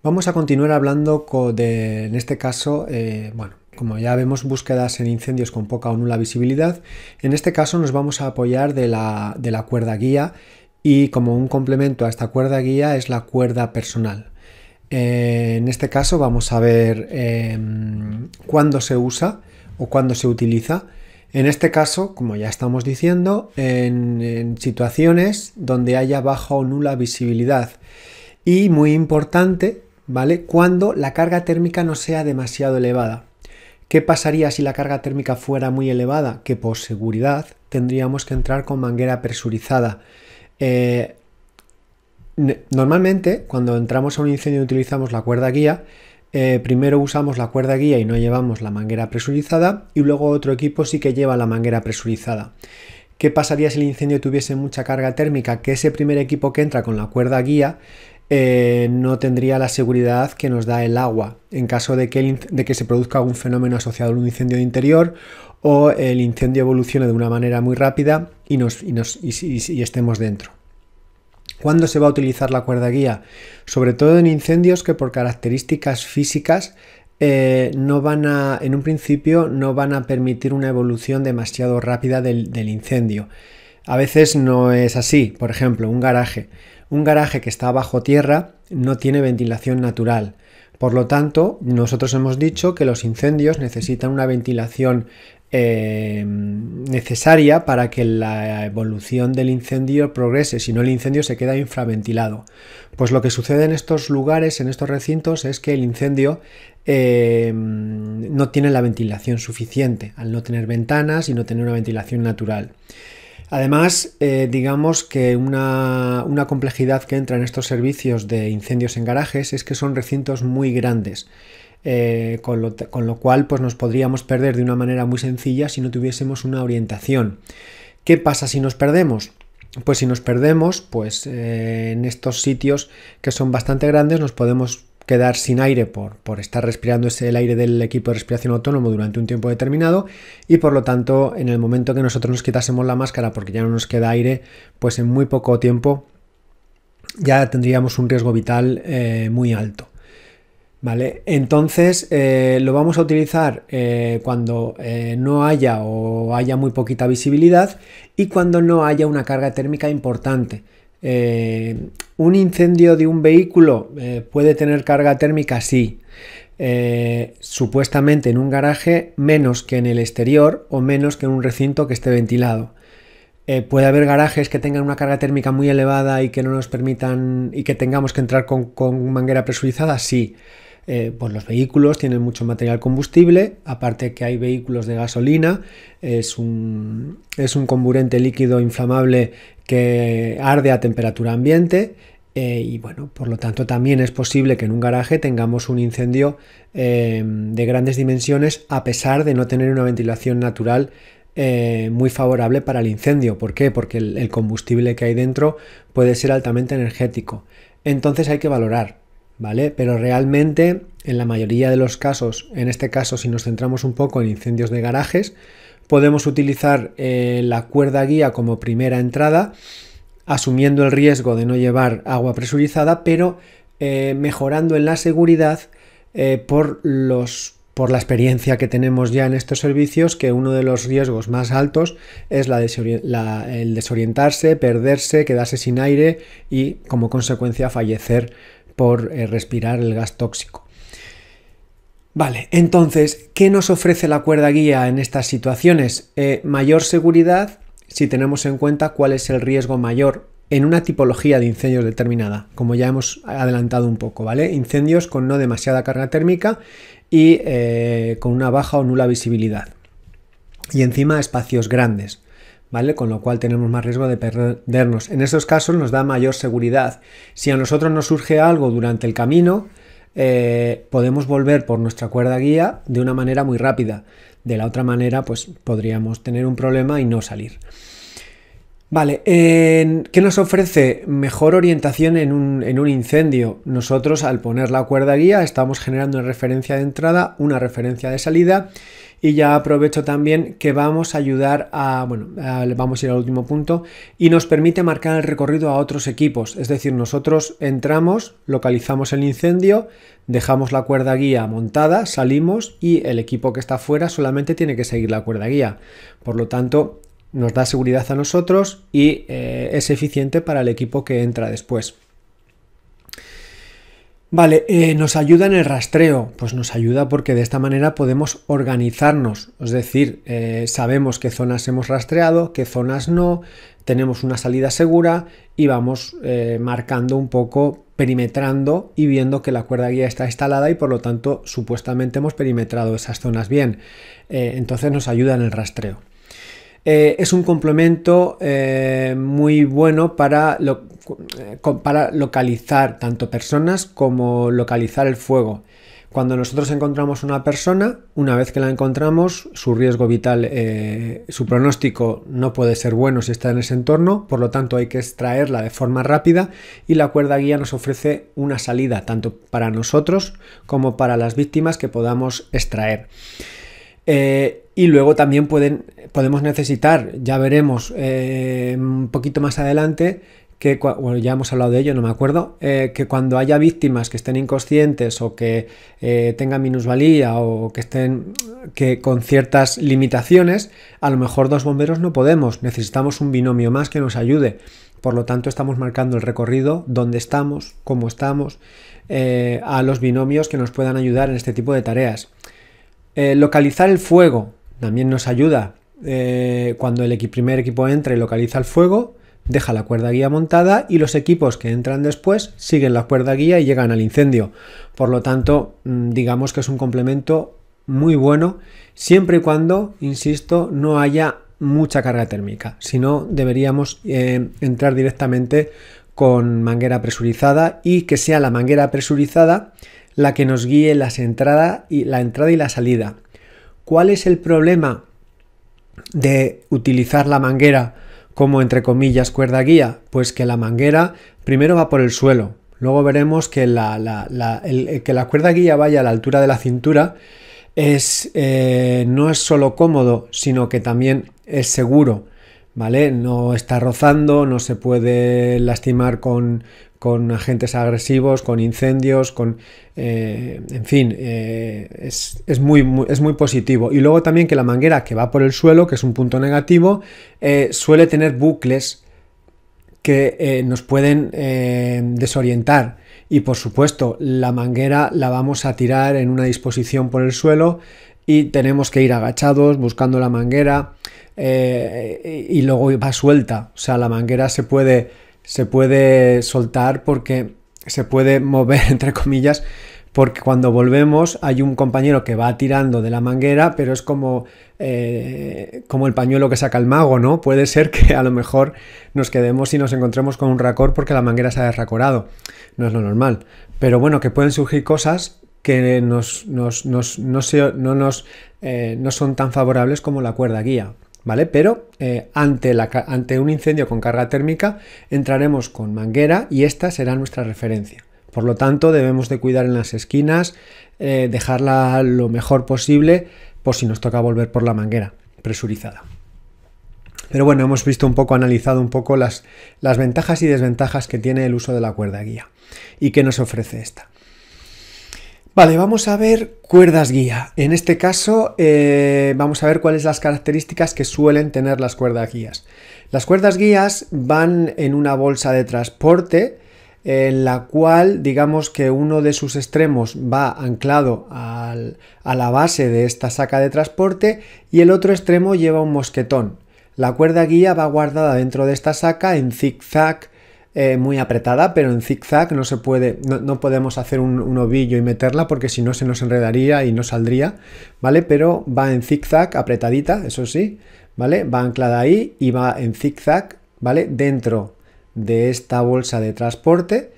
Vamos a continuar hablando de, en este caso, eh, bueno, como ya vemos, búsquedas en incendios con poca o nula visibilidad. En este caso nos vamos a apoyar de la, cuerda guía y como un complemento a esta cuerda guía es la cuerda personal. Eh, en este caso vamos a ver em, cuándo se usa o cuándo se utiliza. En este caso, como ya estamos diciendo, en situaciones donde haya baja o nula visibilidad. Y muy importante, ¿vale? Cuando la carga térmica no sea demasiado elevada. ¿Qué pasaría si la carga térmica fuera muy elevada? Que por seguridad tendríamos que entrar con manguera presurizada. Eh, normalmente, cuando entramos a un incendio utilizamos la cuerda guía, eh, primero usamos la cuerda guía y no llevamos la manguera presurizada, y luego otro equipo sí que lleva la manguera presurizada. ¿Qué pasaría si el incendio tuviese mucha carga térmica? Que ese primer equipo que entra con la cuerda guía eh, no tendría la seguridad que nos da el agua en caso de que, de que se produzca algún fenómeno asociado a un incendio de interior o el incendio evolucione de una manera muy rápida y, nos, y, nos, estemos dentro. ¿Cuándo se va a utilizar la cuerda guía? Sobre todo en incendios que por características físicas eh, no van a, en un principio, no van a permitir una evolución demasiado rápida del incendio. A veces no es así, por ejemplo, un garaje un garaje que está bajo tierra no tiene ventilación natural. Por lo tanto, nosotros hemos dicho que los incendios necesitan una ventilación eh, necesaria para que la evolución del incendio progrese, si no el incendio se queda infraventilado. Pues lo que sucede en estos lugares, en estos recintos, es que el incendio eh, no tiene la ventilación suficiente, al no tener ventanas y no tener una ventilación natural. Además, eh, digamos que una, complejidad que entra en estos servicios de incendios en garajes es que son recintos muy grandes. Eh, con, lo, cual pues nos podríamos perder de una manera muy sencilla si no tuviésemos una orientación. ¿Qué pasa si nos perdemos? Pues si nos perdemos, pues eh, en estos sitios que son bastante grandes nos podemos quedar sin aire por, estar respirando el aire del equipo de respiración autónomo durante un tiempo determinado y por lo tanto en el momento que nosotros nos quitásemos la máscara porque ya no nos queda aire, pues en muy poco tiempo ya tendríamos un riesgo vital eh, muy alto. ¿Vale? Entonces eh, lo vamos a utilizar eh, cuando no haya o haya muy poquita visibilidad y cuando no haya una carga térmica importante. Eh, ¿Un incendio de un vehículo eh, puede tener carga térmica? Sí. Eh, supuestamente en un garaje menos que en el exterior o menos que en un recinto que esté ventilado. puede haber garajes que tengan una carga térmica muy elevada y que no nos permitan y que tengamos que entrar con, manguera presurizada, sí. pues los vehículos tienen mucho material combustible, aparte que hay vehículos de gasolina, es un, es un comburente líquido inflamable que arde a temperatura ambiente eh, y bueno, por lo tanto también es posible que en un garaje tengamos un incendio em, de grandes dimensiones a pesar de no tener una ventilación natural eh, muy favorable para el incendio. ¿Por qué? Porque el, el combustible que hay dentro puede ser altamente energético. Entonces hay que valorar, ¿vale? Pero realmente en la mayoría de los casos, en este caso si nos centramos un poco en incendios de garajes, Podemos utilizar eh, la cuerda guía como primera entrada, asumiendo el riesgo de no llevar agua presurizada, pero eh, mejorando en la seguridad eh, por, los, por la experiencia que tenemos ya en estos servicios, que uno de los riesgos más altos es la el desorientarse, perderse, quedarse sin aire y como consecuencia fallecer por respirar el gas tóxico. Vale, entonces, ¿qué nos ofrece la cuerda guía en estas situaciones? Eh, mayor seguridad si tenemos en cuenta cuál es el riesgo mayor en una tipología de incendios determinada, como ya hemos adelantado un poco, ¿vale? Incendios con no demasiada carga térmica y eh, con una baja o nula visibilidad. Y encima espacios grandes, ¿vale? Con lo cual tenemos más riesgo de perdernos. En esos casos nos da mayor seguridad. Si a nosotros nos surge algo durante el camino, eh, podemos volver por nuestra cuerda guía de una manera muy rápida. De la otra manera, pues podríamos tener un problema y no salir. Vale, ¿qué nos ofrece? Mejor orientación en un, en un, incendio. Nosotros al poner la cuerda guía estamos generando en referencia de entrada una referencia de salida y ya aprovecho también que vamos a ayudar a, bueno, vamos a ir al último punto, y nos permite marcar el recorrido a otros equipos. Es decir, nosotros entramos, localizamos el incendio, dejamos la cuerda guía montada, salimos y el equipo que está fuera solamente tiene que seguir la cuerda guía. Por lo tanto, nos da seguridad a nosotros y eh, es eficiente para el equipo que entra después. Vale, eh, nos ayuda en el rastreo. Pues nos ayuda porque de esta manera podemos organizarnos. Es decir, eh, sabemos qué zonas hemos rastreado, qué zonas no, tenemos una salida segura y vamos eh, marcando un poco, perimetrando y viendo que la cuerda guía está instalada y por lo tanto supuestamente hemos perimetrado esas zonas bien. entonces nos ayuda en el rastreo. Eh, es un complemento eh, muy bueno para, eh, para localizar tanto personas como localizar el fuego. Cuando nosotros encontramos una persona, una vez que la encontramos, su riesgo vital, su pronóstico no puede ser bueno si está en ese entorno, por lo tanto hay que extraerla de forma rápida y la cuerda guía nos ofrece una salida tanto para nosotros como para las víctimas que podamos extraer. Eh, y luego también pueden, podemos necesitar, ya veremos eh, un poquito más adelante, que ya hemos hablado de ello, no me acuerdo, eh, que cuando haya víctimas que estén inconscientes o que tengan minusvalía o que estén que con ciertas limitaciones, a lo mejor dos bomberos no podemos, necesitamos un binomio más que nos ayude. Por lo tanto, estamos marcando el recorrido, dónde estamos, cómo estamos, a los binomios que nos puedan ayudar en este tipo de tareas. Eh, localizar el fuego también nos ayuda. Eh, cuando el primer equipo entra y localiza el fuego, deja la cuerda guía montada y los equipos que entran después siguen la cuerda guía y llegan al incendio. Por lo tanto, mm, digamos que es un complemento muy bueno, siempre y cuando, insisto, no haya mucha carga térmica. Si no, deberíamos eh, entrar directamente con manguera presurizada y que sea la manguera presurizada la que nos guíe las entrada y, la entrada y la salida. ¿Cuál es el problema de utilizar la manguera como entre comillas cuerda guía? Pues que la manguera primero va por el suelo, luego veremos que la, eh, que la cuerda guía vaya a la altura de la cintura es, eh, no es solo cómodo, sino que también es seguro. ¿Vale? No está rozando, no se puede lastimar con, con agentes agresivos, con incendios, con... Eh, en fin, eh, es, muy, es muy positivo. Y luego también que la manguera que va por el suelo, que es un punto negativo, eh, suele tener bucles que nos pueden desorientar. Y por supuesto, la manguera la vamos a tirar en una disposición por el suelo y tenemos que ir agachados buscando la manguera y luego va suelta. O sea, la manguera se puede se puede soltar porque se puede mover, entre comillas, porque cuando volvemos hay un compañero que va tirando de la manguera, pero es como, eh, como el pañuelo que saca el mago, ¿no? Puede ser que a lo mejor nos quedemos y nos encontremos con un racor porque la manguera se ha desracorado. No es lo normal. Pero bueno, que pueden surgir cosas que nos, no, eh, no son tan favorables como la cuerda guía. ¿vale? Pero eh, ante, un incendio con carga térmica entraremos con manguera y esta será nuestra referencia. Por lo tanto, debemos de cuidar en las esquinas, eh, dejarla lo mejor posible por si nos toca volver por la manguera presurizada. Pero bueno, hemos visto un poco, analizado un poco las, las ventajas y desventajas que tiene el uso de la cuerda guía y que nos ofrece esta. Vale, vamos a ver cuerdas guía. En este caso, eh, vamos a ver cuáles las características que suelen tener las cuerdas guías. Las cuerdas guías van en una bolsa de transporte en la cual digamos que uno de sus extremos va anclado a la base de esta saca de transporte y el otro extremo lleva un mosquetón. La cuerda guía va guardada dentro de esta saca en zig zigzag eh, muy apretada, pero en zigzag no se puede, no, podemos hacer un, ovillo y meterla porque si no se nos enredaría y no saldría, ¿vale? Pero va en zigzag, apretadita, eso sí, ¿vale? Va anclada ahí y va en zigzag, ¿vale? Dentro de esta bolsa de transporte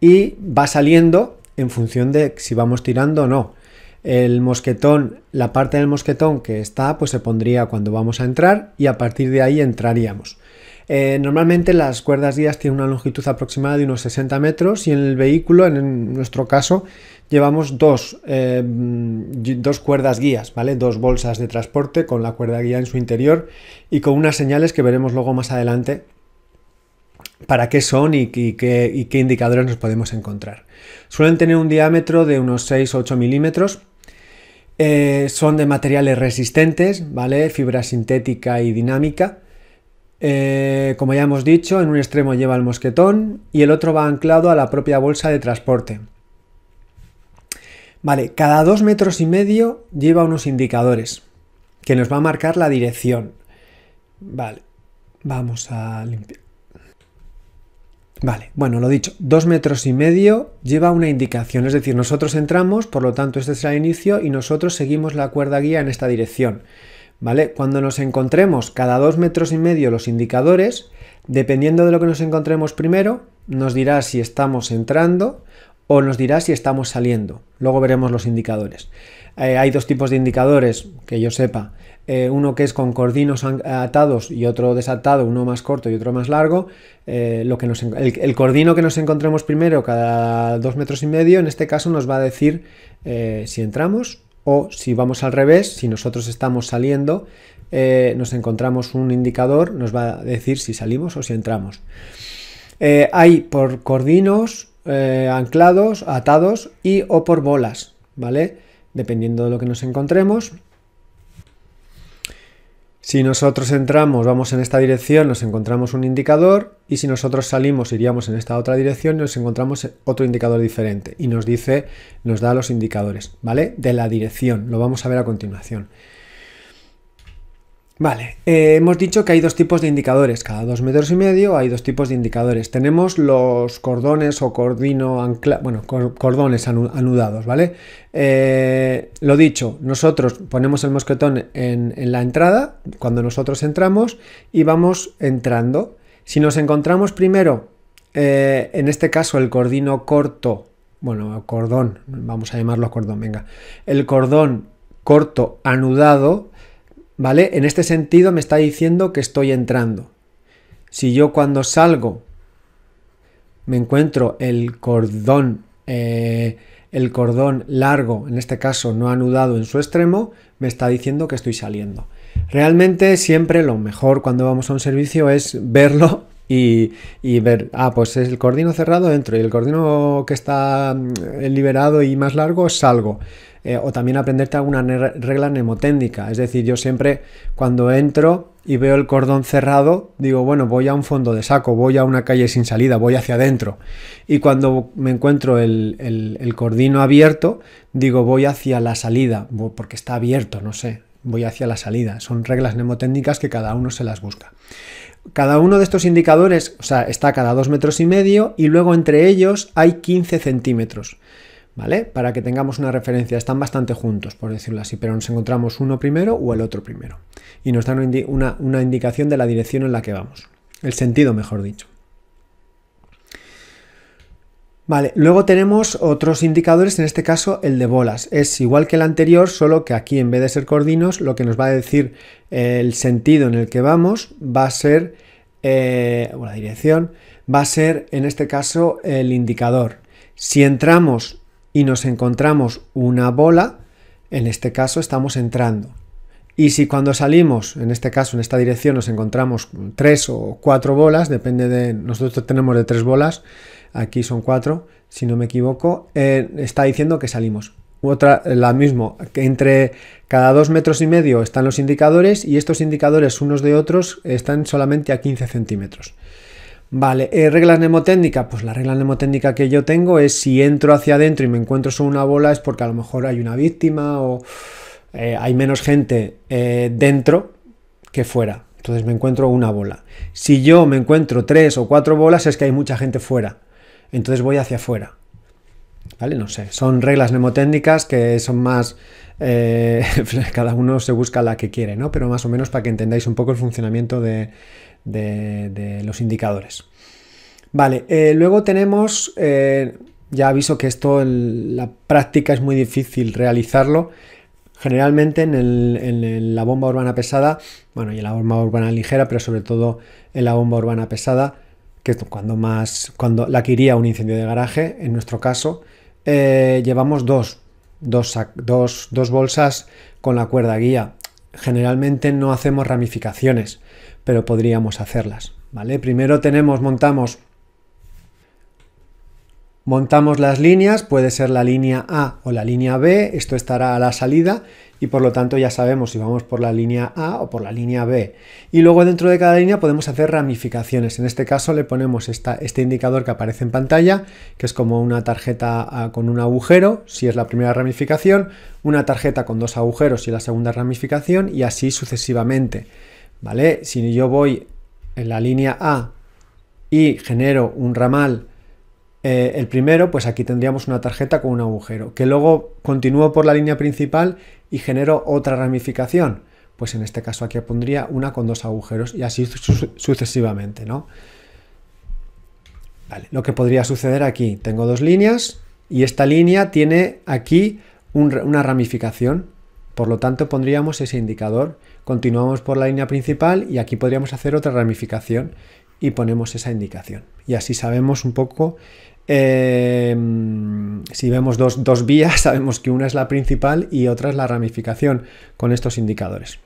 y va saliendo en función de si vamos tirando o no. El mosquetón, la parte del mosquetón que está, pues se pondría cuando vamos a entrar y a partir de ahí entraríamos. Eh, normalmente las cuerdas guías tienen una longitud aproximada de unos 60 metros y en el vehículo, en nuestro caso, llevamos dos, eh, mm, dos cuerdas guías, ¿vale? Dos bolsas de transporte con la cuerda guía en su interior y con unas señales que veremos luego más adelante para qué son y, qué, indicadores nos podemos encontrar. Suelen tener un diámetro de unos 6-8 o milímetros. Eh, son de materiales resistentes, ¿vale? Fibra sintética y dinámica. Eh, como ya hemos dicho, en un extremo lleva el mosquetón y el otro va anclado a la propia bolsa de transporte. Vale, cada dos metros y medio lleva unos indicadores que nos va a marcar la dirección. Vale, vamos a limpiar. Vale, bueno, lo dicho, dos metros y medio lleva una indicación, es decir, nosotros entramos, por lo tanto este es el inicio y nosotros seguimos la cuerda guía en esta dirección. Cuando nos encontremos cada dos metros y medio los indicadores, dependiendo de lo que nos encontremos primero, nos dirá si estamos entrando o nos dirá si estamos saliendo. Luego veremos los indicadores. Eh, hay dos tipos de indicadores, que yo sepa. Eh, uno que es con cordinos atados y otro desatado, uno más corto y otro más largo. Eh, lo que el, el, cordino que nos encontremos primero cada dos metros y medio, en este caso nos va a decir si entramos o si vamos al revés, si nosotros estamos saliendo, eh, nos encontramos un indicador, nos va a decir si salimos o si entramos. Eh, hay por cordinos, eh, anclados, atados y o por bolas, ¿vale? Dependiendo de lo que nos encontremos, si nosotros entramos, vamos en esta dirección, nos encontramos un indicador y si nosotros salimos, iríamos en esta otra dirección, nos encontramos otro indicador diferente y nos dice, nos da los indicadores, ¿vale? De la dirección, lo vamos a ver a continuación. Vale, eh, hemos dicho que hay dos tipos de indicadores. Cada dos metros y medio hay dos tipos de indicadores. Tenemos los cordones o cordino ancla, bueno, cordones anudados, ¿vale? Eh, lo dicho, nosotros ponemos el mosquetón en, la entrada, cuando nosotros entramos, y vamos entrando. Si nos encontramos primero, eh, en este caso el cordino corto, bueno, cordón, vamos a llamarlo cordón, venga, el cordón corto anudado, ¿Vale? En este sentido me está diciendo que estoy entrando. Si yo cuando salgo me encuentro el cordón, eh, el cordón largo, en este caso no anudado en su extremo, me está diciendo que estoy saliendo. Realmente siempre lo mejor cuando vamos a un servicio es verlo y, ver, ah, pues es el cordino cerrado entro y el cordino que está mm, eh, liberado y más largo salgo. Eh, o también aprenderte alguna regla mnemotécnica. Es decir, yo siempre cuando entro y veo el cordón cerrado, digo, bueno, voy a un fondo de saco, voy a una calle sin salida, voy hacia adentro. Y cuando me encuentro el, cordino abierto, digo, voy hacia la salida, porque está abierto, no sé, voy hacia la salida. Son reglas mnemotécnicas que cada uno se las busca. Cada uno de estos indicadores, o sea, está cada dos metros y medio y luego entre ellos hay 15 centímetros. ¿vale? Para que tengamos una referencia, están bastante juntos, por decirlo así, pero nos encontramos uno primero o el otro primero. Y nos dan una, una indicación de la dirección en la que vamos, el sentido, mejor dicho. Vale, luego tenemos otros indicadores, en este caso el de bolas. Es igual que el anterior, solo que aquí en vez de ser cordinos, lo que nos va a decir eh, el sentido en el que vamos va a ser, una eh, o la dirección, va a ser en este caso el indicador. Si entramos y nos encontramos una bola, en este caso estamos entrando. Y si cuando salimos, en este caso, en esta dirección, nos encontramos tres o cuatro bolas, depende de. Nosotros tenemos de tres bolas, aquí son cuatro, si no me equivoco, eh, está diciendo que salimos. Otra, la mismo, que entre cada dos metros y medio están los indicadores y estos indicadores unos de otros están solamente a 15 centímetros. Vale, ¿Reglas eh, regla Pues la regla mnemotécnica que yo tengo es si entro hacia adentro y me encuentro solo una bola es porque a lo mejor hay una víctima o eh, hay menos gente eh, dentro que fuera. Entonces me encuentro una bola. Si yo me encuentro tres o cuatro bolas es que hay mucha gente fuera. Entonces voy hacia afuera. ¿Vale? No sé. Son reglas mnemotécnicas que son más... cada uno se busca la que quiere, ¿no? Pero más o menos para que entendáis un poco el funcionamiento de, de, los indicadores. Vale, eh, luego tenemos, eh, ya aviso que esto en la práctica es muy difícil realizarlo. Generalmente en, la bomba urbana pesada, bueno, y en la bomba urbana ligera, pero sobre todo en la bomba urbana pesada, que es cuando más, cuando la que iría un incendio de garaje, en nuestro caso, eh, llevamos dos, dos, dos, dos bolsas con la cuerda guía. Generalmente no hacemos ramificaciones pero podríamos hacerlas, ¿vale? Primero tenemos, montamos, montamos las líneas, puede ser la línea A o la línea B, esto estará a la salida y por lo tanto ya sabemos si vamos por la línea A o por la línea B. Y luego dentro de cada línea podemos hacer ramificaciones. En este caso le ponemos este indicador que aparece en pantalla, que es como una tarjeta ah, con un agujero, si es la primera ramificación, una tarjeta con dos agujeros y la segunda ramificación y así sucesivamente. ¿vale? Si yo voy en la línea A y genero un ramal, eh, el primero, pues aquí tendríamos una tarjeta con un agujero, que luego continúo por la línea principal y genero otra ramificación. Pues en este caso aquí pondría una con dos agujeros y así sucesivamente, ¿no? Vale, lo que podría suceder aquí, tengo dos líneas y esta línea tiene aquí una ramificación, por lo tanto pondríamos ese indicador Continuamos por la línea principal y aquí podríamos hacer otra ramificación y ponemos esa indicación. Y así sabemos un poco, eh, si vemos dos, vías, sabemos que una es la principal y otra es la ramificación con estos indicadores.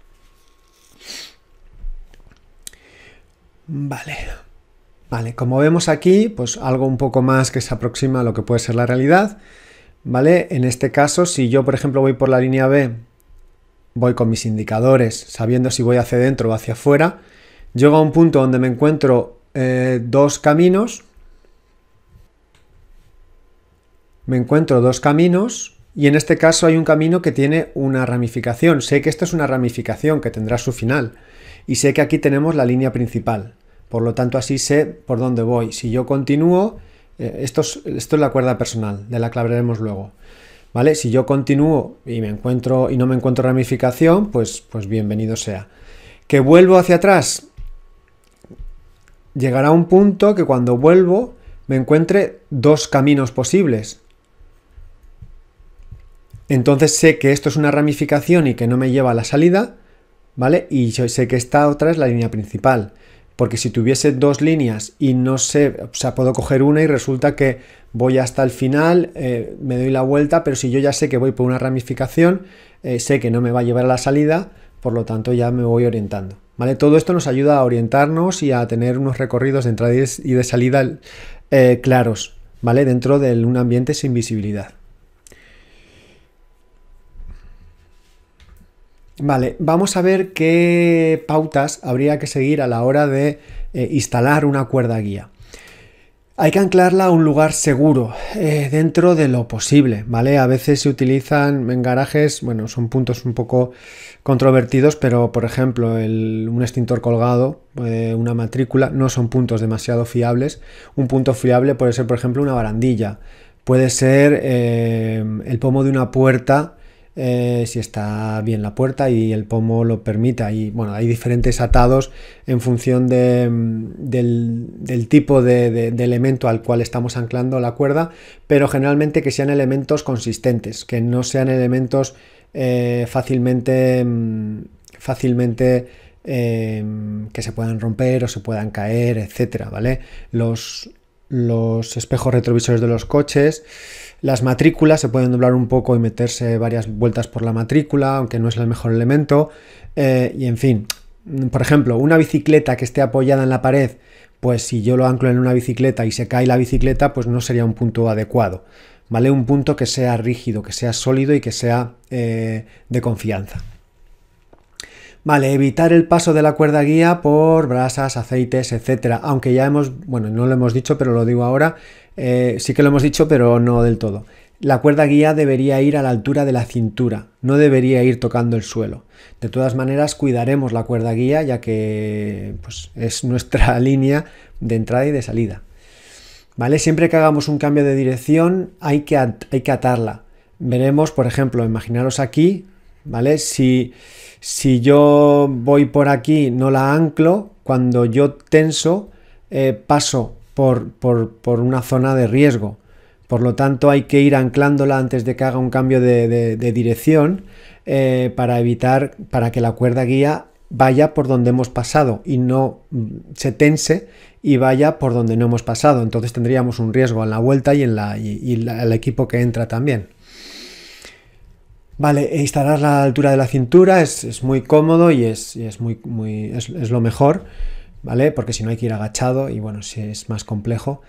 Vale, Vale, como vemos aquí, pues algo un poco más que se aproxima a lo que puede ser la realidad, ¿vale? En este caso, si yo, por ejemplo, voy por la línea B voy con mis indicadores sabiendo si voy hacia adentro o hacia afuera, llego a un punto donde me encuentro eh, dos caminos, me encuentro dos caminos y en este caso hay un camino que tiene una ramificación. Sé que esto es una ramificación que tendrá su final y sé que aquí tenemos la línea principal. Por lo tanto, así sé por dónde voy. Si yo continúo, eh, esto, es, esto es la cuerda personal, de la clavaremos luego. ¿vale? Si yo continúo y me encuentro y no me encuentro ramificación, pues, pues bienvenido sea. Que vuelvo hacia atrás. Llegará un punto que cuando vuelvo me encuentre dos caminos posibles. Entonces sé que esto es una ramificación y que no me lleva a la salida, ¿vale? Y yo sé que esta otra es la línea principal. Porque si tuviese dos líneas y no sé, o sea, puedo coger una y resulta que voy hasta el final, eh, me doy la vuelta, pero si yo ya sé que voy por una ramificación, eh, sé que no me va a llevar a la salida, por lo tanto ya me voy orientando. ¿Vale? Todo esto nos ayuda a orientarnos y a tener unos recorridos de entrada y de salida eh, claros, ¿vale? Dentro de un ambiente sin visibilidad. Vale, vamos a ver qué pautas habría que seguir a la hora de instalar una cuerda guía. Hay que anclarla a un lugar seguro, eh, dentro de lo posible, ¿vale? A veces se utilizan en garajes, bueno, son puntos un poco controvertidos, pero por ejemplo, un extintor colgado, eh, una matrícula, no son puntos demasiado fiables. Un punto fiable puede ser, por ejemplo, una barandilla, puede ser eh, el pomo de una puerta eh, si está bien la puerta y el pomo lo permita. Y bueno, hay diferentes atados en función mm, del, tipo de, elemento al cual estamos anclando la cuerda, pero generalmente que sean elementos consistentes, que no sean elementos eh, fácilmente, mm, fácilmente eh, que se puedan romper o se puedan caer, etcétera, ¿vale? Los, los espejos retrovisores de los coches. Las matrículas se pueden doblar un poco y meterse varias vueltas por la matrícula, aunque no es el mejor elemento. Eh, y en fin, por ejemplo, una bicicleta que esté apoyada en la pared, pues si yo lo anclo en una bicicleta y se cae la bicicleta, pues no sería un punto adecuado. ¿Vale? Un punto que sea rígido, que sea sólido y que sea eh, de confianza. Vale, evitar el paso de la cuerda guía por brasas, aceites, etcétera. Aunque ya hemos, bueno, no lo hemos dicho, pero lo digo ahora. Eh, sí que lo hemos dicho, pero no del todo. La cuerda guía debería ir a la altura de la cintura, no debería ir tocando el suelo. De todas maneras, cuidaremos la cuerda guía ya que pues, es nuestra línea de entrada y de salida. ¿Vale? Siempre que hagamos un cambio de dirección hay que, hay que atarla. Veremos, por ejemplo, imaginaros aquí, ¿vale? Si, yo voy por aquí, no la anclo, cuando yo tenso, eh, paso por, por, por, una zona de riesgo. Por lo tanto, hay que ir anclándola antes de que haga un cambio de, dirección eh, para evitar, para que la cuerda guía vaya por donde hemos pasado y no mm, se tense y vaya por donde no hemos pasado. Entonces tendríamos un riesgo en la vuelta y en y, el equipo que entra también. Vale, e instalar la altura de la cintura es, muy cómodo y es, es muy, muy es, lo mejor, ¿vale? Porque si no hay que ir agachado y bueno, si es más complejo.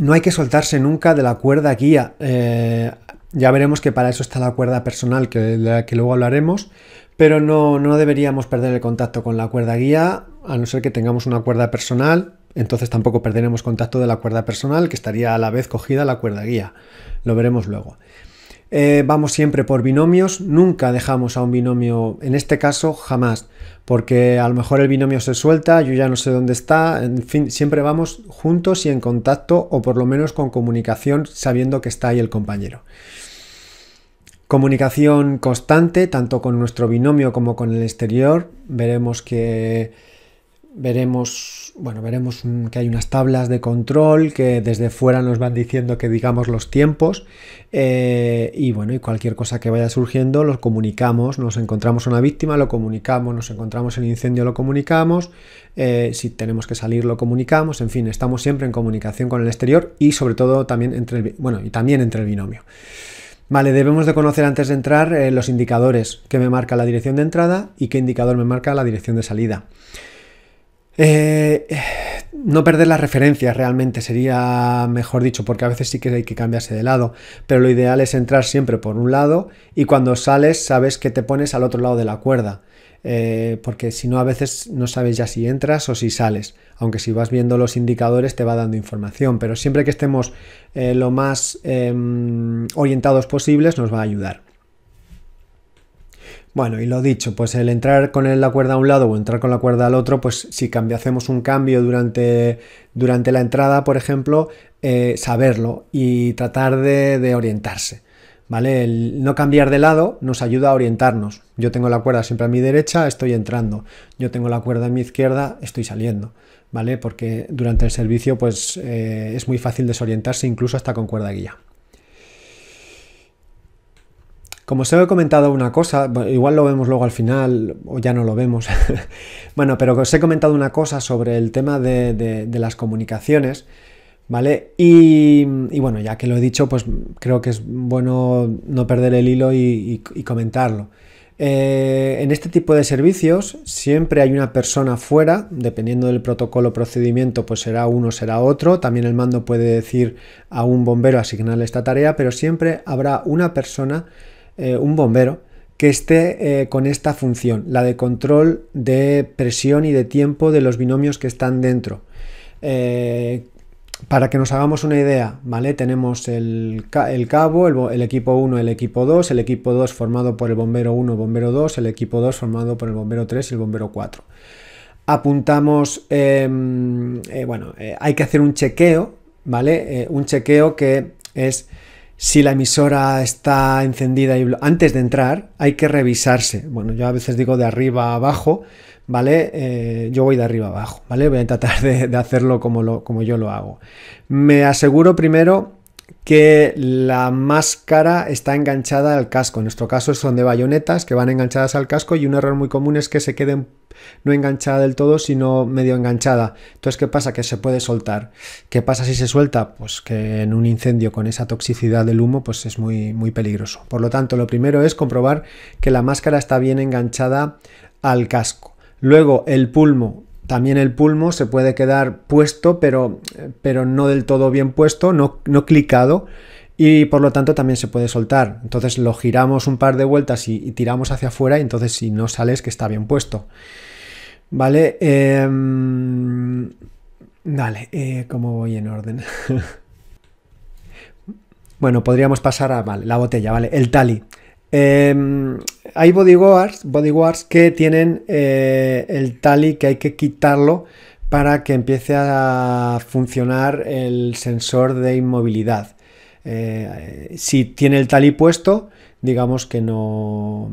No hay que soltarse nunca de la cuerda guía. Eh, ya veremos que para eso está la cuerda personal, que, de la que luego hablaremos, pero no, no deberíamos perder el contacto con la cuerda guía, a no ser que tengamos una cuerda personal, entonces tampoco perderemos contacto de la cuerda personal, que estaría a la vez cogida la cuerda guía. Lo veremos luego. Eh, vamos siempre por binomios, nunca dejamos a un binomio, en este caso jamás, porque a lo mejor el binomio se suelta, yo ya no sé dónde está, en fin, siempre vamos juntos y en contacto o por lo menos con comunicación sabiendo que está ahí el compañero. Comunicación constante, tanto con nuestro binomio como con el exterior, veremos que veremos, bueno, veremos que hay unas tablas de control que desde fuera nos van diciendo que digamos los tiempos eh, y bueno, y cualquier cosa que vaya surgiendo los comunicamos, nos encontramos una víctima, lo comunicamos, nos encontramos el incendio, lo comunicamos, eh, si tenemos que salir lo comunicamos, en fin, estamos siempre en comunicación con el exterior y sobre todo también entre el, bueno, y también entre el binomio. Vale, debemos de conocer antes de entrar eh, los indicadores que me marca la dirección de entrada y qué indicador me marca la dirección de salida. Eh, no perder las referencias realmente sería mejor dicho, porque a veces sí que hay que cambiarse de lado, pero lo ideal es entrar siempre por un lado y cuando sales sabes que te pones al otro lado de la cuerda. Eh, porque si no a veces no sabes ya si entras o si sales, aunque si vas viendo los indicadores te va dando información, pero siempre que estemos eh, lo más em, orientados posibles nos va a ayudar. Bueno, y lo dicho, pues el entrar con la cuerda a un lado o entrar con la cuerda al otro, pues si hacemos un cambio durante, durante la entrada, por ejemplo, eh, saberlo y tratar de, orientarse. ¿Vale? El no cambiar de lado nos ayuda a orientarnos. Yo tengo la cuerda siempre a mi derecha, estoy entrando. Yo tengo la cuerda a mi izquierda, estoy saliendo. ¿Vale? Porque durante el servicio, pues eh, es muy fácil desorientarse, incluso hasta con cuerda guía. Como os he comentado una cosa, igual lo vemos luego al final, o ya no lo vemos, bueno, pero os he comentado una cosa sobre el tema de, las comunicaciones, ¿vale? Y, bueno, ya que lo he dicho, pues creo que es bueno no perder el hilo y, comentarlo. Eh, en este tipo de servicios siempre hay una persona fuera, dependiendo del protocolo procedimiento, pues será uno, será otro. También el mando puede decir a un bombero asignarle esta tarea, pero siempre habrá una persona eh, un bombero que esté eh, con esta función, la de control de presión y de tiempo de los binomios que están dentro. Eh, para que nos hagamos una idea, ¿vale? Tenemos el, el cabo, el, equipo 1, el equipo 2, el equipo 2 formado por el bombero 1, bombero 2, el equipo 2 formado por el bombero 3 y el bombero 4. Apuntamos, em, bueno, hay que hacer un chequeo, ¿vale? un chequeo que es si la emisora está encendida y antes de entrar hay que revisarse. Bueno, yo a veces digo de arriba a abajo, ¿vale? Eh, yo voy de arriba a abajo, ¿vale? Voy a tratar de, hacerlo como, lo, como yo lo hago. Me aseguro primero que la máscara está enganchada al casco. En nuestro caso son de bayonetas que van enganchadas al casco y un error muy común es que se queden no enganchada del todo, sino medio enganchada. Entonces, ¿qué pasa? Que se puede soltar. ¿Qué pasa si se suelta? Pues que en un incendio con esa toxicidad del humo, pues es muy, muy peligroso. Por lo tanto, lo primero es comprobar que la máscara está bien enganchada al casco. Luego, el pulmo también el pulmo se puede quedar puesto, pero, pero no del todo bien puesto, no, no clicado y por lo tanto también se puede soltar. Entonces lo giramos un par de vueltas y, tiramos hacia afuera y entonces si no sale es que está bien puesto. Vale, em, dale, eh, ¿cómo voy en orden? bueno, podríamos pasar a la botella, ¿vale? El tali. Em, hay bodyguards, bodyguards que tienen eh, el tally que hay que quitarlo para que empiece a funcionar el sensor de inmovilidad. Eh, si tiene el tally puesto, digamos que no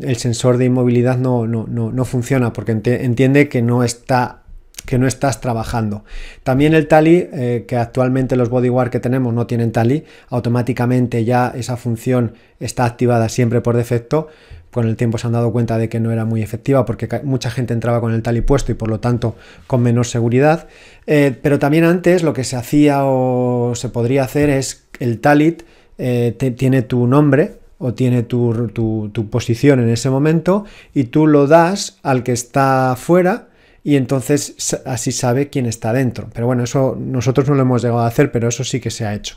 el sensor de inmovilidad no, no, no funciona porque entiende que no está que no estás trabajando. También el tally, eh, que actualmente los bodyguard que tenemos no tienen tally, automáticamente ya esa función está activada siempre por defecto. Con el tiempo se han dado cuenta de que no era muy efectiva porque mucha gente entraba con el tally puesto y por lo tanto con menos seguridad. Eh, pero también antes lo que se hacía o se podría hacer es el tally eh, tiene tu nombre, o tiene tu, tu, posición en ese momento y tú lo das al que está fuera y entonces así sabe quién está dentro. Pero bueno, eso nosotros no lo hemos llegado a hacer, pero eso sí que se ha hecho.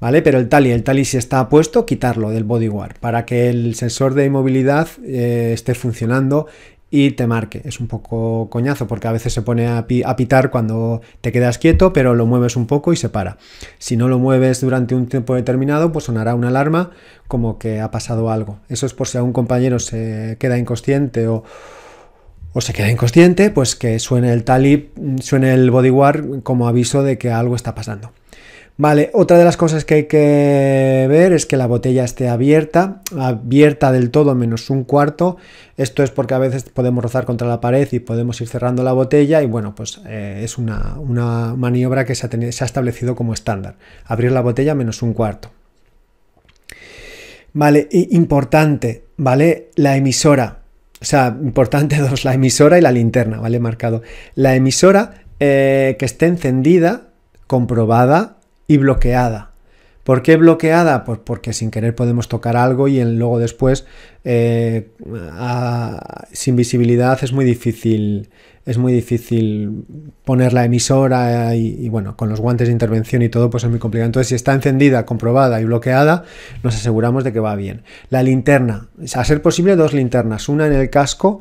¿Vale? Pero el y el tally si está puesto, quitarlo del bodyguard para que el sensor de inmovilidad eh, esté funcionando y te marque. Es un poco coñazo porque a veces se pone a, a, pitar cuando te quedas quieto, pero lo mueves un poco y se para. Si no lo mueves durante un tiempo determinado, pues sonará una alarma como que ha pasado algo. Eso es por si algún compañero se queda inconsciente o, o se queda inconsciente, pues que suene el talib, suene el bodyguard como aviso de que algo está pasando. Vale, otra de las cosas que hay que ver es que la botella esté abierta, abierta del todo menos un cuarto. Esto es porque a veces podemos rozar contra la pared y podemos ir cerrando la botella y bueno, pues eh, es una, maniobra que se ha, establecido como estándar. Abrir la botella menos un cuarto. Vale, importante, ¿vale? La emisora o sea, importante dos, la emisora y la linterna, ¿vale? Marcado. La emisora eh, que esté encendida, comprobada y bloqueada. ¿Por qué bloqueada? Pues porque sin querer podemos tocar algo y luego después eh, sin visibilidad es muy difícil es muy difícil poner la emisora y, bueno, con los guantes de intervención y todo, pues es muy complicado. Entonces, si está encendida, comprobada y bloqueada, nos aseguramos de que va bien. La linterna, a ser posible dos linternas, una en el casco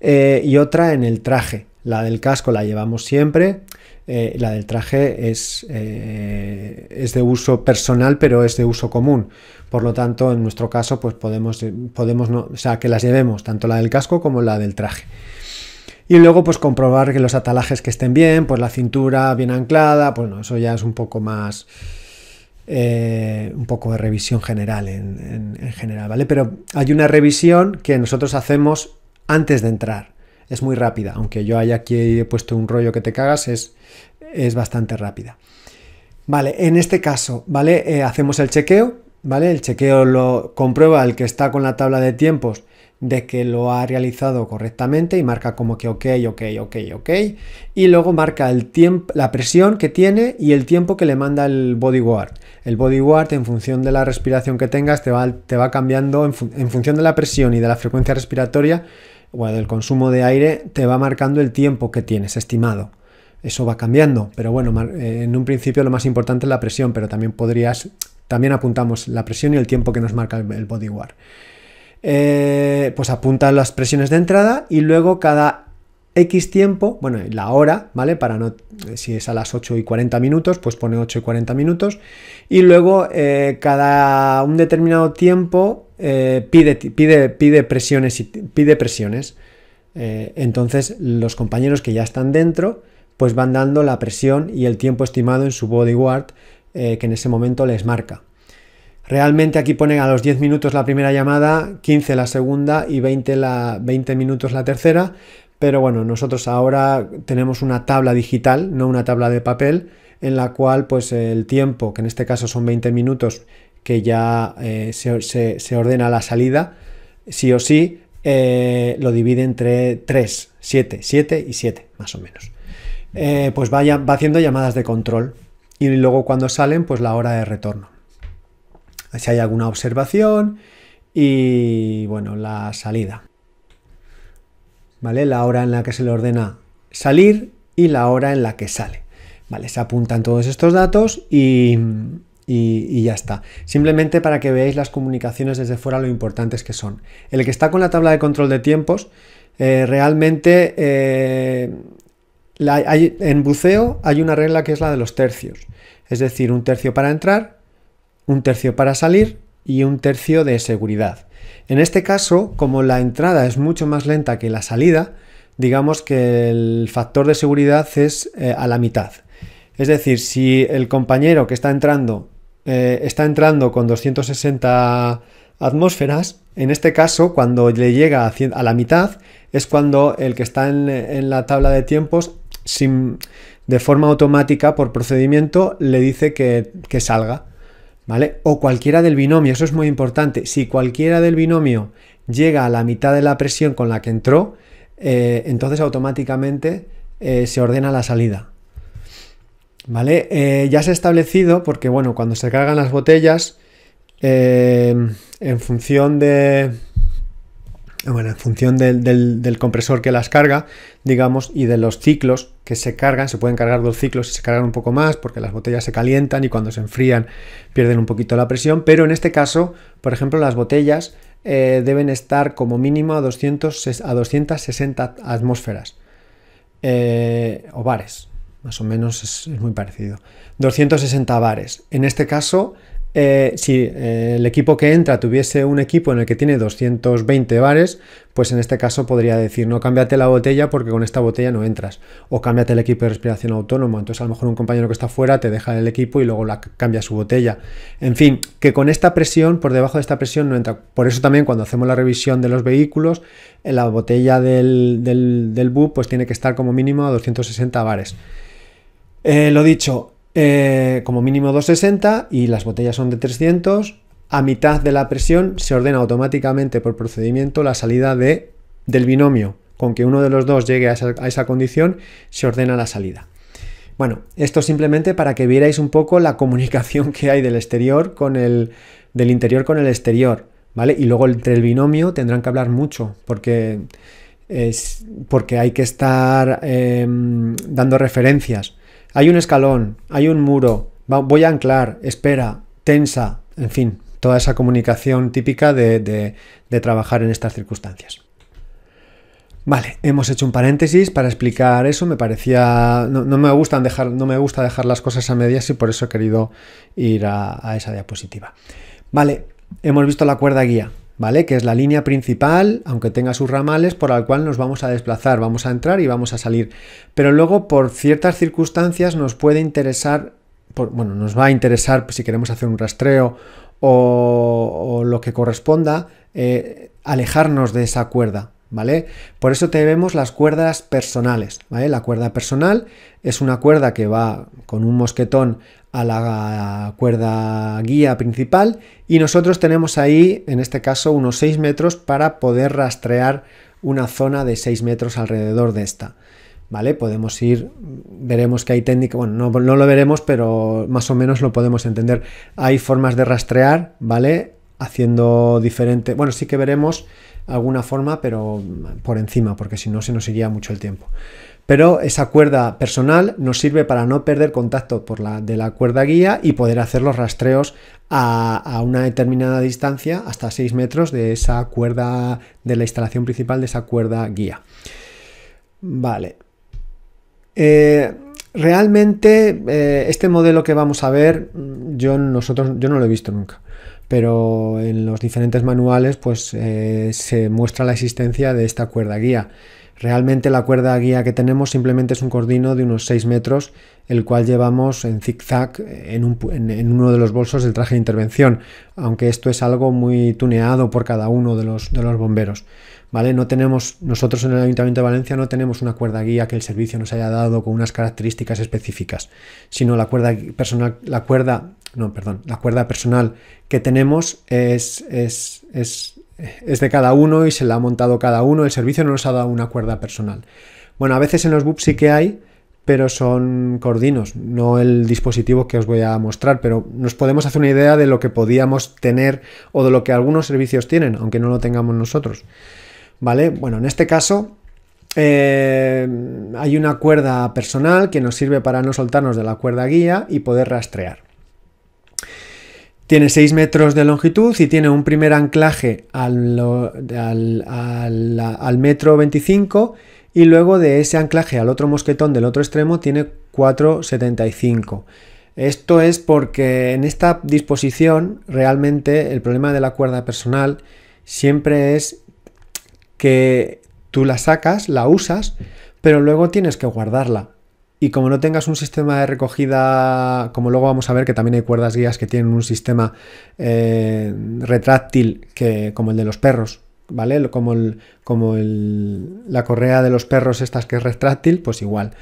eh, y otra en el traje. La del casco la llevamos siempre, eh, la del traje es, eh, es, de uso personal, pero es de uso común. Por lo tanto, en nuestro caso, pues podemos, podemos o sea, que las llevemos, tanto la del casco como la del traje. Y luego, pues comprobar que los atalajes que estén bien, pues la cintura bien anclada, pues no, eso ya es un poco más. Eh, un poco de revisión general en, general, ¿vale? Pero hay una revisión que nosotros hacemos antes de entrar. Es muy rápida, aunque yo haya aquí he puesto un rollo que te cagas, es, es bastante rápida. Vale, en este caso, ¿vale? Eh, hacemos el chequeo, ¿vale? El chequeo lo comprueba el que está con la tabla de tiempos de que lo ha realizado correctamente y marca como que ok, ok, ok, ok. Y luego marca el tiempo, la presión que tiene y el tiempo que le manda el bodyguard. El bodyguard en función de la respiración que tengas te va, te va cambiando en, función de la presión y de la frecuencia respiratoria o del consumo de aire, te va marcando el tiempo que tienes estimado. Eso va cambiando, pero bueno, eh, en un principio lo más importante es la presión, pero también podrías, también apuntamos la presión y el tiempo que nos marca el bodyguard. Eh, pues apunta las presiones de entrada y luego cada X tiempo, bueno, la hora, ¿vale? Para no, eh, si es a las 8 y 40 minutos, pues pone 8 y 40 minutos. Y luego eh, cada un determinado tiempo pide, pide, pide presiones y pide presiones. entonces los compañeros que ya están dentro, pues van dando la presión y el tiempo estimado en su bodyguard que en ese momento les marca. Realmente aquí ponen a los 10 minutos la primera llamada, 15 la segunda y 20, la, minutos la tercera, pero bueno, nosotros ahora tenemos una tabla digital, no una tabla de papel, en la cual pues el tiempo, que en este caso son 20 minutos, que ya eh, se, ordena la salida, sí o sí, eh, lo divide entre 3, 7, 7 y 7, más o menos. Eh, pues va haciendo llamadas de control y luego cuando salen, pues la hora de retorno si hay alguna observación y bueno, la salida. ¿Vale? La hora en la que se le ordena salir y la hora en la que sale. ¿Vale? Se apuntan todos estos datos y, y, ya está. Simplemente para que veáis las comunicaciones desde fuera lo importantes que son. El que está con la tabla de control de tiempos, eh, realmente eh, en buceo hay una regla que es la de los tercios. Es decir, un tercio para entrar, un tercio para salir y un tercio de seguridad. En este caso, como la entrada es mucho más lenta que la salida, digamos que el factor de seguridad es eh, a la mitad. Es decir, si el compañero que está entrando eh, está entrando con 260 atmósferas, en este caso, cuando le llega a, la mitad, es cuando el que está en, la tabla de tiempos, de forma automática, por procedimiento, le dice que salga. ¿vale? O cualquiera del binomio, eso es muy importante. Si cualquiera del binomio llega a la mitad de la presión con la que entró, eh, entonces automáticamente eh, se ordena la salida. ¿Vale? Eh, ya se ha establecido, porque bueno, cuando se cargan las botellas, en función de. en función del, del compresor que las carga, digamos, y de los ciclos que se cargan, se pueden cargar dos ciclos y se cargan un poco más porque las botellas se calientan y cuando se enfrían pierden un poquito la presión, pero en este caso, por ejemplo, las botellas eh, deben estar como mínimo a, 200, a 260 atmósferas eh, o bares, más o menos es muy parecido. 260 bares. En este caso, eh, si eh, el equipo que entra tuviese un equipo en el que tiene 220 bares, pues en este caso podría decir, no, cámbiate la botella porque con esta botella no entras. O cámbiate el equipo de respiración autónomo. Entonces a lo mejor un compañero que está fuera te deja el equipo y luego cambia su botella. En fin, que con esta presión, por debajo de esta presión no entra. Por eso también cuando hacemos la revisión de los vehículos, eh, la botella del, del, pues tiene que estar como mínimo a 260 bares. lo dicho, eh, como mínimo 260 y las botellas son de 300. A mitad de la presión se ordena automáticamente por procedimiento la salida de, del binomio. Con que uno de los dos llegue a esa, condición, se ordena la salida. Bueno, esto simplemente para que vierais un poco la comunicación que hay del exterior con el del interior con el exterior, ¿vale? Y luego entre el binomio tendrán que hablar mucho porque es porque hay que estar em, dando referencias. Hay un escalón, hay un muro, voy a anclar, espera, tensa, en fin, toda esa comunicación típica de, trabajar en estas circunstancias. Vale, hemos hecho un paréntesis para explicar eso. Me parecía. No, me, dejar, no me gusta dejar las cosas a medias y por eso he querido ir a esa diapositiva. Vale, hemos visto la cuerda guía. ¿vale? Que es la línea principal, aunque tenga sus ramales, por la cual nos vamos a desplazar, vamos a entrar y vamos a salir. Pero luego, por ciertas circunstancias, nos puede interesar, bueno, nos va a interesar si queremos hacer un rastreo o, lo que corresponda, eh, alejarnos de esa cuerda, ¿vale? Por eso tenemos las cuerdas personales, ¿vale? La cuerda personal es una cuerda que va con un mosquetón a la cuerda guía principal y nosotros tenemos ahí, en este caso, unos 6 metros para poder rastrear una zona de 6 metros alrededor de esta. ¿Vale? Podemos ir, veremos que hay técnica, bueno, no, no lo veremos, pero más o menos lo podemos entender. Hay formas de rastrear, ¿vale? Haciendo diferente, bueno, sí que veremos alguna forma, pero por encima, porque si no se nos iría mucho el tiempo pero esa cuerda personal nos sirve para no perder contacto por la, de la cuerda guía y poder hacer los rastreos a, una determinada distancia, hasta 6 metros de esa cuerda, de la instalación principal de esa cuerda guía. Vale. Eh, realmente eh, este modelo que vamos a ver, yo, nosotros, yo no lo he visto nunca pero en los diferentes manuales pues eh, se muestra la existencia de esta cuerda guía. Realmente la cuerda guía que tenemos simplemente es un cordino de unos 6 metros, el cual llevamos en zigzag en, en, uno de los bolsos del traje de intervención, aunque esto es algo muy tuneado por cada uno de los, bomberos. ¿Vale? No tenemos, nosotros en el Ayuntamiento de Valencia no tenemos una cuerda guía que el servicio nos haya dado con unas características específicas, sino la cuerda personal, la cuerda, no, perdón, la cuerda personal que tenemos es, es es de cada uno y se la ha montado cada uno, el servicio no nos ha dado una cuerda personal. Bueno, a veces en los BUP sí que hay, pero son cordinos, no el dispositivo que os voy a mostrar, pero nos podemos hacer una idea de lo que podíamos tener o de lo que algunos servicios tienen, aunque no lo tengamos nosotros. ¿Vale? Bueno, en este caso eh, hay una cuerda personal que nos sirve para no soltarnos de la cuerda guía y poder rastrear. Tiene 6 metros de longitud y tiene un primer anclaje al, al, metro 25 y luego de ese anclaje al otro mosquetón del otro extremo tiene 475. Esto es porque en esta disposición realmente el problema de la cuerda personal siempre es que tú la sacas, la usas, pero luego tienes que guardarla. Y como no tengas un sistema de recogida, como luego vamos a ver que también hay cuerdas guías que tienen un sistema eh, retráctil que, como el de los perros, ¿vale? Como, el, la correa de los perros estas que es retráctil, pues igual,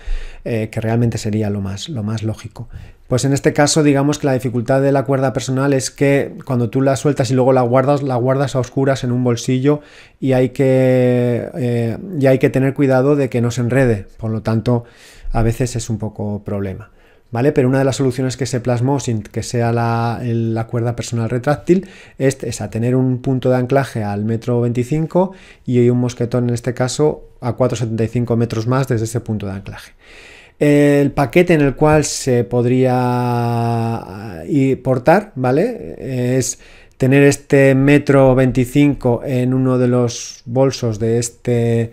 eh, que realmente sería lo más, lo más lógico. Pues en este caso, digamos que la dificultad de la cuerda personal es que cuando tú la sueltas y luego la guardas, la guardas a oscuras en un bolsillo y hay que, eh, y hay que tener cuidado de que no se enrede. Por lo tanto, a veces es un poco problema. ¿Vale? Pero una de las soluciones que se plasmó sin que sea la, cuerda personal retráctil es, a tener un punto de anclaje al metro 25 y un mosquetón en este caso a 4,75 metros más desde ese punto de anclaje. El paquete en el cual se podría ah, portar, ¿vale? Es tener este metro 25 en uno de los bolsos de este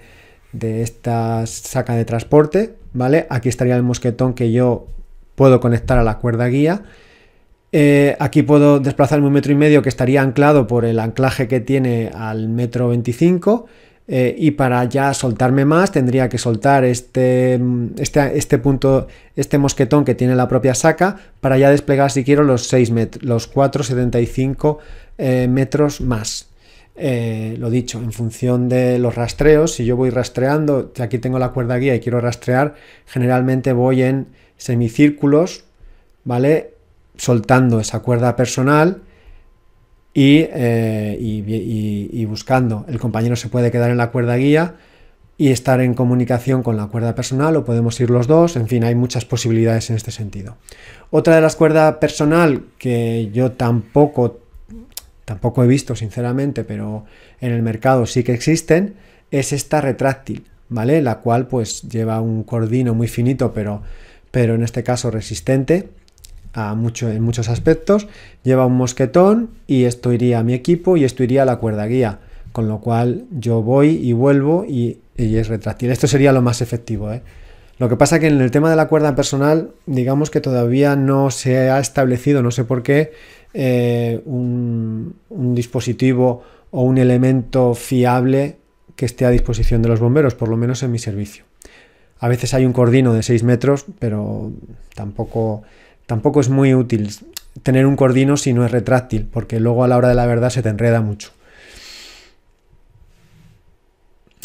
de esta saca de transporte, ¿vale? Aquí estaría el mosquetón que yo puedo conectar a la cuerda guía. Eh, aquí puedo desplazarme un metro y medio que estaría anclado por el anclaje que tiene al metro 25. Eh, y para ya soltarme más tendría que soltar este, mm, este, este, punto, este mosquetón que tiene la propia saca para ya desplegar si quiero los 6 metros, los 4,75 eh, metros más. Eh, lo dicho, en función de los rastreos, si yo voy rastreando, aquí tengo la cuerda guía y quiero rastrear, generalmente voy en semicírculos, ¿vale? Soltando esa cuerda personal eh, y, buscando. El compañero se puede quedar en la cuerda guía y estar en comunicación con la cuerda personal o podemos ir los dos, en fin, hay muchas posibilidades en este sentido. Otra de las cuerdas personal que yo tampoco, tampoco he visto sinceramente, pero en el mercado sí que existen, es esta retráctil, ¿vale? La cual pues lleva un cordino muy finito, pero, pero en este caso resistente en muchos aspectos. Lleva un mosquetón y esto iría a mi equipo y esto iría a la cuerda guía. Con lo cual yo voy y vuelvo y, es retráctil. Esto sería lo más efectivo. ¿eh? Lo que pasa que en el tema de la cuerda personal, digamos que todavía no se ha establecido, no sé por qué, eh, un, un dispositivo o un elemento fiable que esté a disposición de los bomberos, por lo menos en mi servicio. A veces hay un cordino de 6 metros, pero tampoco tampoco es muy útil tener un cordino si no es retráctil, porque luego a la hora de la verdad se te enreda mucho.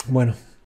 Bueno,